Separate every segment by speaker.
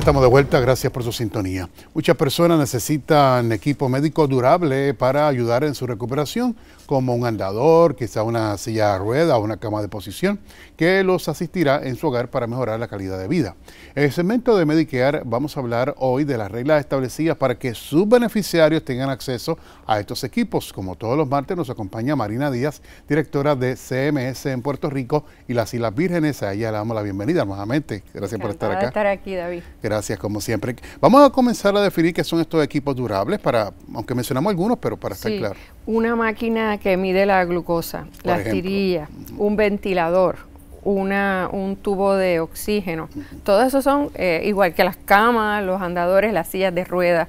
Speaker 1: estamos de vuelta, gracias por su sintonía. Muchas personas necesitan equipo médico durable para ayudar en su recuperación, como un andador, quizá una silla de rueda o una cama de posición, que los asistirá en su hogar para mejorar la calidad de vida. En el segmento de Medicare vamos a hablar hoy de las reglas establecidas para que sus beneficiarios tengan acceso a estos equipos. Como todos los martes nos acompaña Marina Díaz, directora de CMS en Puerto Rico y las Islas Vírgenes. A ella le damos la bienvenida nuevamente. Gracias por estar acá. estar aquí, David gracias como siempre. Vamos a comenzar a definir qué son estos equipos durables, para, aunque mencionamos algunos, pero para estar claro.
Speaker 2: Una máquina que mide la glucosa, la las un ventilador, una, un tubo de oxígeno. Todo eso son, eh, igual que las camas, los andadores, las sillas de ruedas,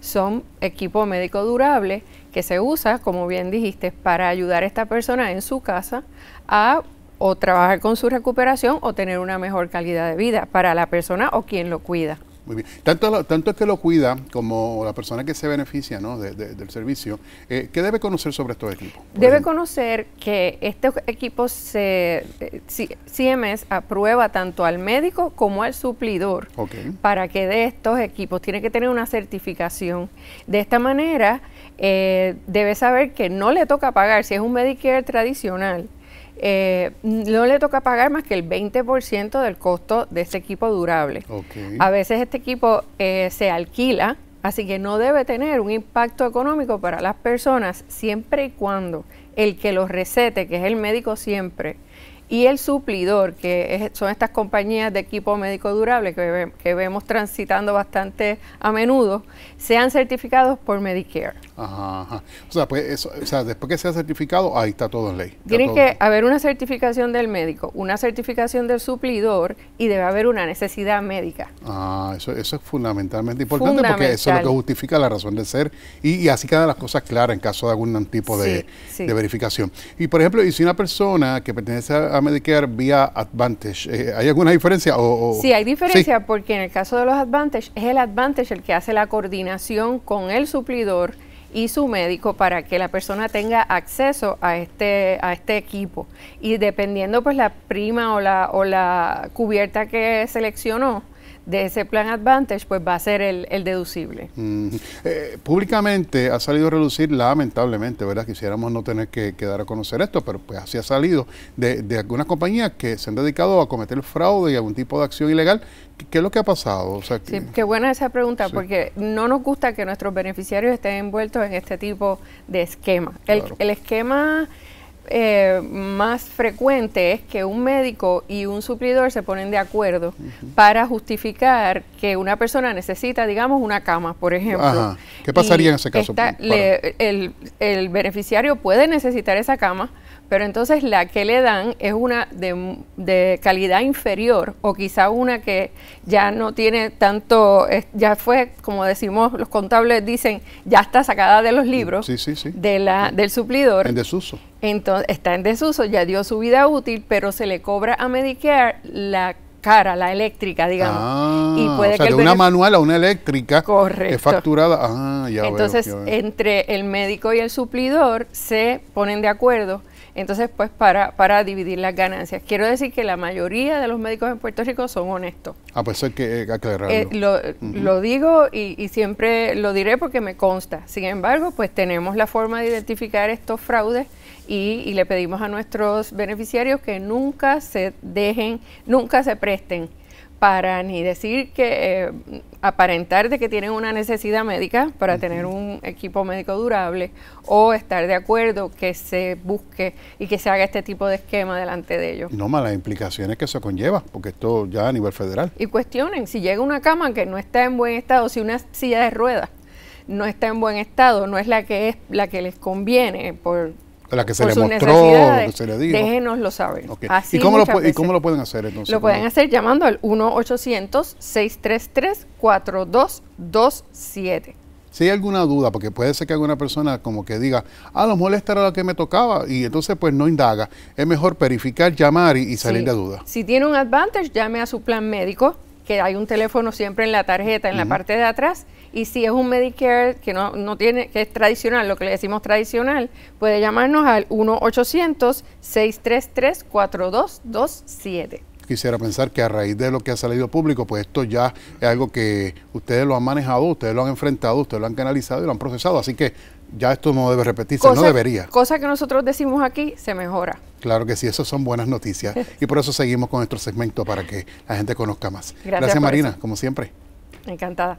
Speaker 2: son equipos médico durables que se usa, como bien dijiste, para ayudar a esta persona en su casa a o trabajar con su recuperación o tener una mejor calidad de vida para la persona o quien lo cuida.
Speaker 1: Muy bien. Tanto, es tanto que lo cuida como la persona que se beneficia ¿no? del servicio, eh, ¿qué debe conocer sobre estos equipos?
Speaker 2: Debe conocer que estos equipos, se, eh, CMS aprueba tanto al médico como al suplidor okay. para que de estos equipos tiene que tener una certificación. De esta manera, eh, debe saber que no le toca pagar si es un Medicare tradicional eh, no le toca pagar más que el 20% del costo de ese equipo durable. A veces este equipo eh, se alquila, así que no debe tener un impacto económico para las personas siempre y cuando el que los recete, que es el médico siempre, y el suplidor, que son estas compañías de equipo médico durable que vemos transitando bastante a menudo, sean certificados por Medicare.
Speaker 1: Ajá, O sea, pues eso, después que sea certificado, ahí está todo en ley. Tiene que
Speaker 2: haber una certificación del médico, una certificación del suplidor y debe haber una necesidad médica.
Speaker 1: Ah, eso, es fundamentalmente importante porque eso es lo que justifica la razón de ser y, así quedan las cosas claras en caso de algún tipo de, verificación. Y por ejemplo, y si una persona que pertenece a Medicare vía Advantage, eh, ¿hay alguna diferencia? O, sí, hay diferencia
Speaker 2: porque en el caso de los Advantage es el Advantage el que hace la coordinación con el suplidor y su médico para que la persona tenga acceso a este, a este equipo. Y dependiendo pues la prima o la, o la cubierta que seleccionó, de ese plan Advantage, pues va a ser el, el deducible.
Speaker 1: Mm, eh, públicamente ha salido a reducir, lamentablemente, ¿verdad? Quisiéramos no tener que, quedar dar a conocer esto, pero pues así ha salido de, algunas compañías que se han dedicado a cometer fraude y algún tipo de acción ilegal. ¿Qué, es lo que ha pasado? sí,
Speaker 2: qué buena esa pregunta, porque no nos gusta que nuestros beneficiarios estén envueltos en este tipo de esquema. el esquema eh, más frecuente es que un médico y un suplidor se ponen de acuerdo para justificar que una persona necesita, digamos, una cama, por ejemplo.
Speaker 1: ¿Qué pasaría en ese caso?
Speaker 2: el beneficiario puede necesitar esa cama pero entonces la que le dan es una de, calidad inferior o quizá una que ya no tiene tanto, ya fue, como decimos los contables dicen, ya está sacada de los libros
Speaker 1: De
Speaker 2: la, del suplidor. En desuso. Entonces está en desuso, ya dio su vida útil, pero se le cobra a Medicare la cara, la eléctrica, digamos. Ah, y puede que de una manual
Speaker 1: a una eléctrica es facturada. Ah, ya Entonces,
Speaker 2: entre el médico y el suplidor se ponen de acuerdo entonces pues para, para dividir las ganancias. Quiero decir que la mayoría de los médicos en Puerto Rico son honestos.
Speaker 1: Ah, pues que aclararlo. Eh,
Speaker 2: lo, lo, digo y, y, siempre lo diré porque me consta. Sin embargo, pues tenemos la forma de identificar estos fraudes y, y le pedimos a nuestros beneficiarios que nunca se dejen, nunca se presten para ni decir que eh, aparentar de que tienen una necesidad médica para tener un equipo médico durable o estar de acuerdo que se busque y que se haga este tipo de esquema delante de ellos.
Speaker 1: No, más las implicaciones que eso conlleva, porque esto ya a nivel federal.
Speaker 2: Y cuestionen, si llega una cama que no está en buen estado, si una silla de ruedas no está en buen estado, no es la que es la que les conviene por la que se le mostró, que se le dijo. Déjenoslo saber. Así ¿Y, cómo lo, ¿Y cómo lo
Speaker 1: pueden hacer entonces? Lo pueden
Speaker 2: hacer llamando al 1-800-633-4227.
Speaker 1: Si hay alguna duda, porque puede ser que alguna persona como que diga, ah, a lo molesta era la que me tocaba, y entonces pues no indaga. Es mejor verificar, llamar y, salir de duda. Si
Speaker 2: tiene un advantage, llame a su plan médico, que hay un teléfono siempre en la tarjeta, en la parte de atrás, y si es un Medicare que no, tiene, que es tradicional, lo que le decimos tradicional, puede llamarnos al 1-800-633-4227
Speaker 1: quisiera pensar que a raíz de lo que ha salido público, pues esto ya es algo que ustedes lo han manejado, ustedes lo han enfrentado, ustedes lo han canalizado y lo han procesado. Así que ya esto no debe repetirse, no debería.
Speaker 2: Cosa que nosotros decimos aquí se mejora.
Speaker 1: Claro que sí, esas son buenas noticias. y por eso seguimos con nuestro segmento para que la gente conozca más. Gracias, Marina, como siempre.
Speaker 2: Encantada.